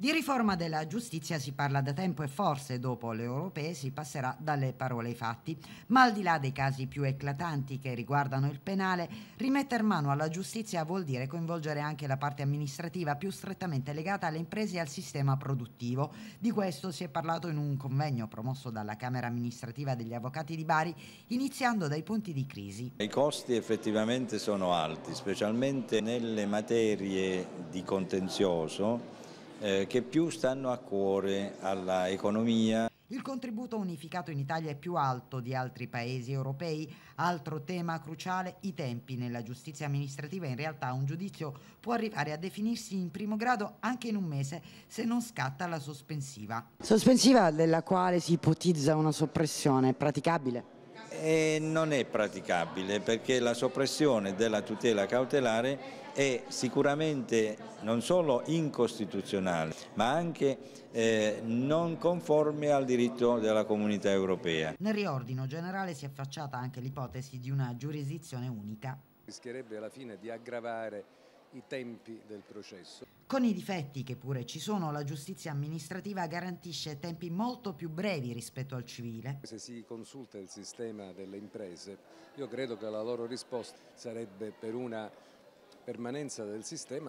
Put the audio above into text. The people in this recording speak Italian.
Di riforma della giustizia si parla da tempo e forse dopo le europee si passerà dalle parole ai fatti, ma al di là dei casi più eclatanti che riguardano il penale, rimettere mano alla giustizia vuol dire coinvolgere anche la parte amministrativa più strettamente legata alle imprese e al sistema produttivo. Di questo si è parlato in un convegno promosso dalla Camera amministrativa degli avvocati di Bari, iniziando dai punti di crisi. I costi effettivamente sono alti, specialmente nelle materie di contenzioso eh, che più stanno a cuore all'economia. Il contributo unificato in Italia è più alto di altri paesi europei. Altro tema cruciale, i tempi nella giustizia amministrativa. In realtà un giudizio può arrivare a definirsi in primo grado anche in un mese se non scatta la sospensiva. Sospensiva della quale si ipotizza una soppressione praticabile? E non è praticabile perché la soppressione della tutela cautelare è sicuramente non solo incostituzionale ma anche eh, non conforme al diritto della comunità europea. Nel riordino generale si è affacciata anche l'ipotesi di una giurisdizione unica. Rischierebbe alla fine di aggravare i tempi del processo. Con i difetti che pure ci sono, la giustizia amministrativa garantisce tempi molto più brevi rispetto al civile. Se si consulta il sistema delle imprese, io credo che la loro risposta sarebbe per una permanenza del sistema